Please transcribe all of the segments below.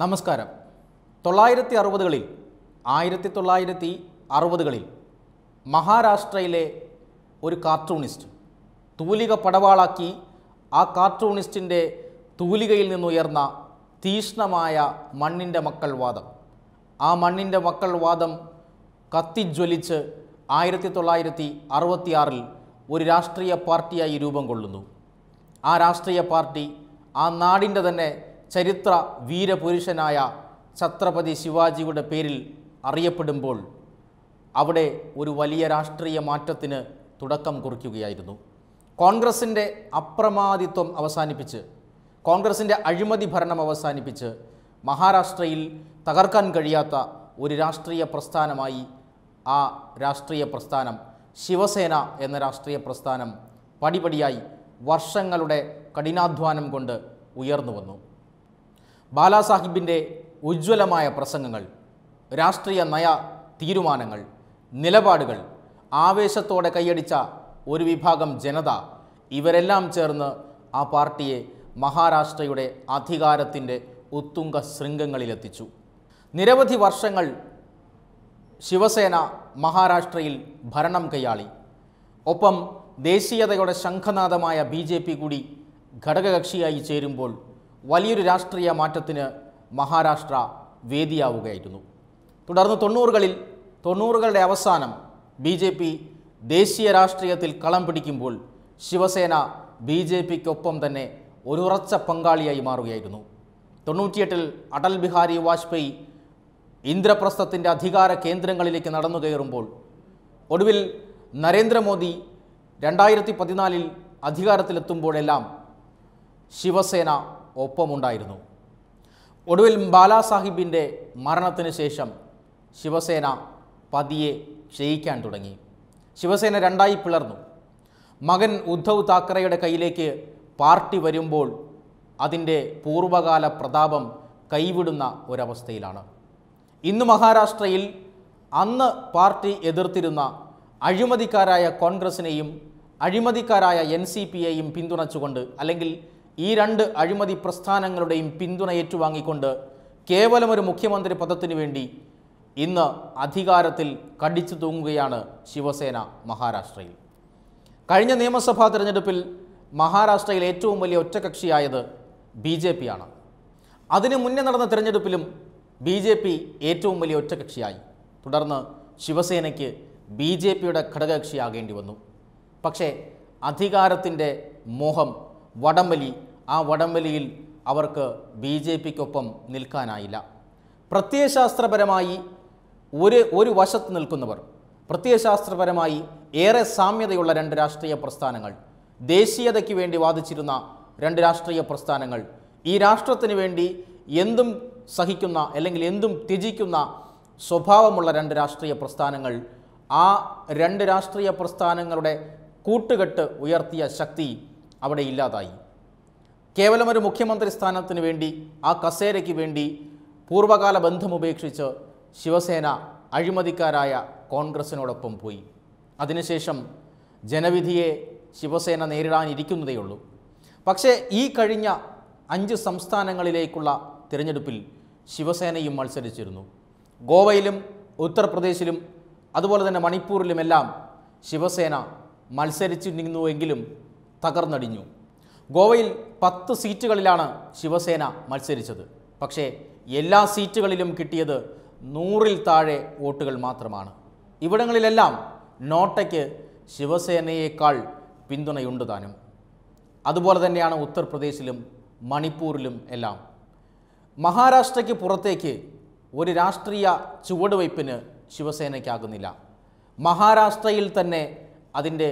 നമസ്കാരം തൊള്ളായിരത്തി അറുപതുകളിൽ ആയിരത്തി തൊള്ളായിരത്തി അറുപതുകളിൽ മഹാരാഷ്ട്രയിലെ ഒരു കാർട്ടൂണിസ്റ്റ് തൂലിക പടവാളാക്കി ആ കാർട്ടൂണിസ്റ്റിൻ്റെ തൂലികയിൽ നിന്നുയർന്ന തീഷ്ണമായ മണ്ണിൻ്റെ മക്കൾ വാദം ആ മണ്ണിൻ്റെ മക്കൾ വാദം കത്തിജ്വലിച്ച് ആയിരത്തി തൊള്ളായിരത്തി അറുപത്തിയാറിൽ ഒരു രാഷ്ട്രീയ പാർട്ടിയായി രൂപം കൊള്ളുന്നു ആ രാഷ്ട്രീയ പാർട്ടി ആ നാടിൻ്റെ തന്നെ ചരിത്ര വീരപുരുഷനായ ഛത്രപതി ശിവാജിയുടെ പേരിൽ അറിയപ്പെടുമ്പോൾ അവിടെ ഒരു വലിയ രാഷ്ട്രീയ മാറ്റത്തിന് തുടക്കം കുറിക്കുകയായിരുന്നു കോൺഗ്രസിൻ്റെ അപ്രമാദിത്വം അവസാനിപ്പിച്ച് കോൺഗ്രസിൻ്റെ അഴിമതി ഭരണം അവസാനിപ്പിച്ച് മഹാരാഷ്ട്രയിൽ തകർക്കാൻ കഴിയാത്ത ഒരു രാഷ്ട്രീയ പ്രസ്ഥാനമായി ആ രാഷ്ട്രീയ പ്രസ്ഥാനം ശിവസേന എന്ന രാഷ്ട്രീയ പ്രസ്ഥാനം പടിപടിയായി വർഷങ്ങളുടെ കഠിനാധ്വാനം കൊണ്ട് ഉയർന്നു വന്നു ബാലാസാഹിബിൻ്റെ ഉജ്ജ്വലമായ പ്രസംഗങ്ങൾ രാഷ്ട്രീയ നയ തീരുമാനങ്ങൾ നിലപാടുകൾ ആവേശത്തോടെ കൈയടിച്ച ഒരു വിഭാഗം ജനത ഇവരെല്ലാം ചേർന്ന് ആ പാർട്ടിയെ മഹാരാഷ്ട്രയുടെ അധികാരത്തിൻ്റെ ഉത്തുംഗ ശൃംഗങ്ങളിലെത്തിച്ചു നിരവധി വർഷങ്ങൾ ശിവസേന മഹാരാഷ്ട്രയിൽ ഭരണം കൈയാളി ഒപ്പം ദേശീയതയുടെ ശംഖനാഥമായ ബി ജെ പി കൂടി ഘടകകക്ഷിയായി ചേരുമ്പോൾ വലിയൊരു രാഷ്ട്രീയ മാറ്റത്തിന് മഹാരാഷ്ട്ര വേദിയാവുകയായിരുന്നു തുടർന്ന് തൊണ്ണൂറുകളിൽ തൊണ്ണൂറുകളുടെ അവസാനം ബി ജെ പി ദേശീയ രാഷ്ട്രീയത്തിൽ കളം പിടിക്കുമ്പോൾ ശിവസേന ബി ജെ പിക്കൊപ്പം തന്നെ ഒരു ഉറച്ച പങ്കാളിയായി മാറുകയായിരുന്നു തൊണ്ണൂറ്റിയെട്ടിൽ അടൽ ബിഹാരി വാജ്പേയി ഇന്ദ്രപ്രസ്ഥത്തിൻ്റെ അധികാര കേന്ദ്രങ്ങളിലേക്ക് നടന്നു കയറുമ്പോൾ ഒടുവിൽ നരേന്ദ്രമോദി രണ്ടായിരത്തി പതിനാലിൽ അധികാരത്തിലെത്തുമ്പോഴെല്ലാം ശിവസേന ഒപ്പമുണ്ടായിരുന്നു ഒടുവിൽ ബാലാസാഹിബിൻ്റെ മരണത്തിന് ശേഷം ശിവസേന പതിയെ ക്ഷയിക്കാൻ തുടങ്ങി ശിവസേന രണ്ടായി പിളർന്നു മകൻ ഉദ്ധവ് താക്കറയുടെ കയ്യിലേക്ക് പാർട്ടി വരുമ്പോൾ അതിൻ്റെ പൂർവകാല പ്രതാപം കൈവിടുന്ന ഒരവസ്ഥയിലാണ് ഇന്ന് മഹാരാഷ്ട്രയിൽ അന്ന് പാർട്ടി എതിർത്തിരുന്ന അഴിമതിക്കാരായ കോൺഗ്രസിനെയും അഴിമതിക്കാരായ എൻ സി പിയെയും പിന്തുണച്ചുകൊണ്ട് അല്ലെങ്കിൽ ഈ രണ്ട് അഴിമതി പ്രസ്ഥാനങ്ങളുടെയും പിന്തുണ ഏറ്റുവാങ്ങിക്കൊണ്ട് കേവലം ഒരു മുഖ്യമന്ത്രി പദത്തിനു വേണ്ടി ഇന്ന് അധികാരത്തിൽ കടിച്ചു തൂങ്ങുകയാണ് ശിവസേന മഹാരാഷ്ട്രയിൽ കഴിഞ്ഞ നിയമസഭാ തിരഞ്ഞെടുപ്പിൽ മഹാരാഷ്ട്രയിൽ ഏറ്റവും വലിയ ഒറ്റകക്ഷിയായത് ബി ജെ പി ആണ് അതിനു മുന്നേ നടന്ന തിരഞ്ഞെടുപ്പിലും ബി ജെ പി ഏറ്റവും വലിയ ഒറ്റകക്ഷിയായി തുടർന്ന് ശിവസേനയ്ക്ക് ബി ജെ പിയുടെ ഘടകകക്ഷിയാകേണ്ടി വന്നു പക്ഷേ അധികാരത്തിൻ്റെ മോഹം വടംവലി ആ വടംവലിയിൽ അവർക്ക് ബി ജെ പിക്കൊപ്പം നിൽക്കാനായില്ല പ്രത്യയശാസ്ത്രപരമായി ഒരു ഒരു വശത്ത് നിൽക്കുന്നവർ പ്രത്യയശാസ്ത്രപരമായി ഏറെ സാമ്യതയുള്ള രണ്ട് രാഷ്ട്രീയ പ്രസ്ഥാനങ്ങൾ ദേശീയതയ്ക്ക് വേണ്ടി വാദിച്ചിരുന്ന രണ്ട് രാഷ്ട്രീയ പ്രസ്ഥാനങ്ങൾ ഈ രാഷ്ട്രത്തിന് വേണ്ടി എന്തും സഹിക്കുന്ന അല്ലെങ്കിൽ എന്തും ത്യജിക്കുന്ന സ്വഭാവമുള്ള രണ്ട് രാഷ്ട്രീയ പ്രസ്ഥാനങ്ങൾ ആ രണ്ട് രാഷ്ട്രീയ പ്രസ്ഥാനങ്ങളുടെ കൂട്ടുകെട്ട് ഉയർത്തിയ ശക്തി അവിടെ ഇല്ലാതായി കേവലം ഒരു മുഖ്യമന്ത്രി സ്ഥാനത്തിന് വേണ്ടി ആ കസേരയ്ക്ക് വേണ്ടി പൂർവ്വകാല ഉപേക്ഷിച്ച് ശിവസേന അഴിമതിക്കാരായ കോൺഗ്രസിനോടൊപ്പം പോയി അതിനുശേഷം ജനവിധിയെ ശിവസേന നേരിടാനിരിക്കുന്നതേയുള്ളൂ പക്ഷേ ഈ കഴിഞ്ഞ അഞ്ച് സംസ്ഥാനങ്ങളിലേക്കുള്ള തിരഞ്ഞെടുപ്പിൽ ശിവസേനയും മത്സരിച്ചിരുന്നു ഗോവയിലും ഉത്തർപ്രദേശിലും അതുപോലെ തന്നെ മണിപ്പൂരിലുമെല്ലാം ശിവസേന മത്സരിച്ചിരുന്നുവെങ്കിലും തകർന്നടിഞ്ഞു ഗോവയിൽ പത്ത് സീറ്റുകളിലാണ് ശിവസേന മത്സരിച്ചത് പക്ഷേ എല്ലാ സീറ്റുകളിലും കിട്ടിയത് നൂറിൽ താഴെ വോട്ടുകൾ മാത്രമാണ് ഇവിടങ്ങളിലെല്ലാം നോട്ടയ്ക്ക് ശിവസേനയേക്കാൾ പിന്തുണയുണ്ട് താനും അതുപോലെ തന്നെയാണ് ഉത്തർപ്രദേശിലും മണിപ്പൂരിലും എല്ലാം മഹാരാഷ്ട്രയ്ക്ക് പുറത്തേക്ക് ഒരു രാഷ്ട്രീയ ചുവടുവയ്പ്പിന് ശിവസേനയ്ക്കാകുന്നില്ല മഹാരാഷ്ട്രയിൽ തന്നെ അതിൻ്റെ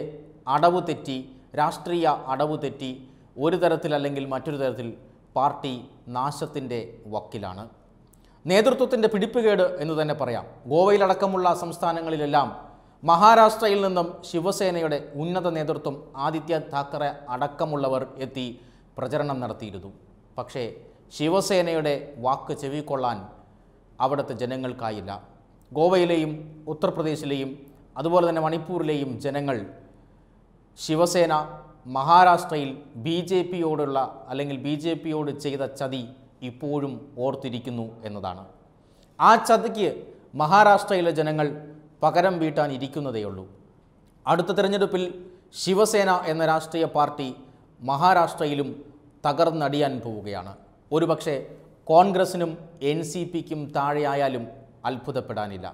അടവ് തെറ്റി രാഷ്ട്രീയ അടവ് തെറ്റി ഒരു തരത്തിൽ അല്ലെങ്കിൽ മറ്റൊരു തരത്തിൽ പാർട്ടി നാശത്തിൻ്റെ വക്കിലാണ് നേതൃത്വത്തിൻ്റെ പിടിപ്പുകേട് എന്ന് തന്നെ പറയാം ഗോവയിലടക്കമുള്ള സംസ്ഥാനങ്ങളിലെല്ലാം മഹാരാഷ്ട്രയിൽ നിന്നും ശിവസേനയുടെ ഉന്നത നേതൃത്വം ആദിത്യ താക്കറെ അടക്കമുള്ളവർ എത്തി പ്രചരണം നടത്തിയിരുന്നു പക്ഷേ ശിവസേനയുടെ വാക്ക് ചെവിക്കൊള്ളാൻ അവിടുത്തെ ജനങ്ങൾക്കായില്ല ഗോവയിലെയും ഉത്തർപ്രദേശിലെയും അതുപോലെ തന്നെ മണിപ്പൂരിലെയും ജനങ്ങൾ ശിവസേന മഹാരാഷ്ട്രയിൽ ബി ജെ പിയോടുള്ള അല്ലെങ്കിൽ ബി ജെ പിയോട് ചെയ്ത ചതി ഇപ്പോഴും ഓർത്തിരിക്കുന്നു എന്നതാണ് ആ ചതിക്ക് മഹാരാഷ്ട്രയിലെ ജനങ്ങൾ പകരം വീട്ടാൻ ഇരിക്കുന്നതേയുള്ളൂ അടുത്ത തിരഞ്ഞെടുപ്പിൽ ശിവസേന എന്ന രാഷ്ട്രീയ പാർട്ടി മഹാരാഷ്ട്രയിലും തകർന്നടിയാൻ പോവുകയാണ് ഒരുപക്ഷെ കോൺഗ്രസിനും എൻ സി പിക്കും താഴെയായാലും അത്ഭുതപ്പെടാനില്ല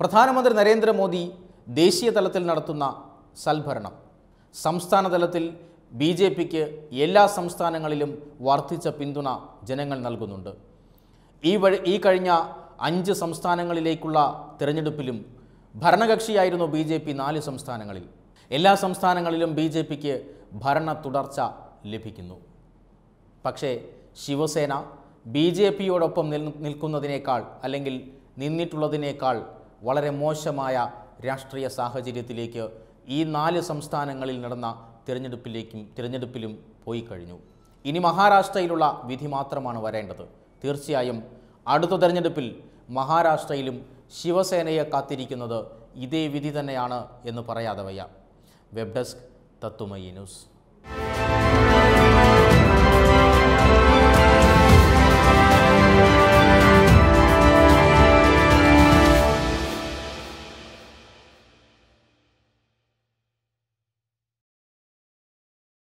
പ്രധാനമന്ത്രി നരേന്ദ്രമോദി ദേശീയ തലത്തിൽ നടത്തുന്ന സൽഭരണം സംസ്ഥാന തലത്തിൽ ബി ജെ പിക്ക് എല്ലാ സംസ്ഥാനങ്ങളിലും വർദ്ധിച്ച പിന്തുണ ജനങ്ങൾ നൽകുന്നുണ്ട് ഈ വഴി ഈ കഴിഞ്ഞ അഞ്ച് സംസ്ഥാനങ്ങളിലേക്കുള്ള തിരഞ്ഞെടുപ്പിലും ഭരണകക്ഷിയായിരുന്നു ബി ജെ പി നാല് സംസ്ഥാനങ്ങളിൽ എല്ലാ സംസ്ഥാനങ്ങളിലും ബി ജെ പിക്ക് ഭരണ തുടർച്ച ലഭിക്കുന്നു പക്ഷേ ശിവസേന ബി ജെ പിയോടൊപ്പം നിൽ നിൽക്കുന്നതിനേക്കാൾ അല്ലെങ്കിൽ നിന്നിട്ടുള്ളതിനേക്കാൾ വളരെ മോശമായ രാഷ്ട്രീയ സാഹചര്യത്തിലേക്ക് ഈ നാല് സംസ്ഥാനങ്ങളിൽ നടന്ന തിരഞ്ഞെടുപ്പിലേക്കും തിരഞ്ഞെടുപ്പിലും പോയി കഴിഞ്ഞു ഇനി മഹാരാഷ്ട്രയിലുള്ള വിധി മാത്രമാണ് വരേണ്ടത് തീർച്ചയായും അടുത്ത തെരഞ്ഞെടുപ്പിൽ മഹാരാഷ്ട്രയിലും ശിവസേനയെ കാത്തിരിക്കുന്നത് ഇതേ വിധി തന്നെയാണ് എന്ന് പറയാതെ വയ്യ വെബ് ഡെസ്ക് തത്തുമയി ന്യൂസ്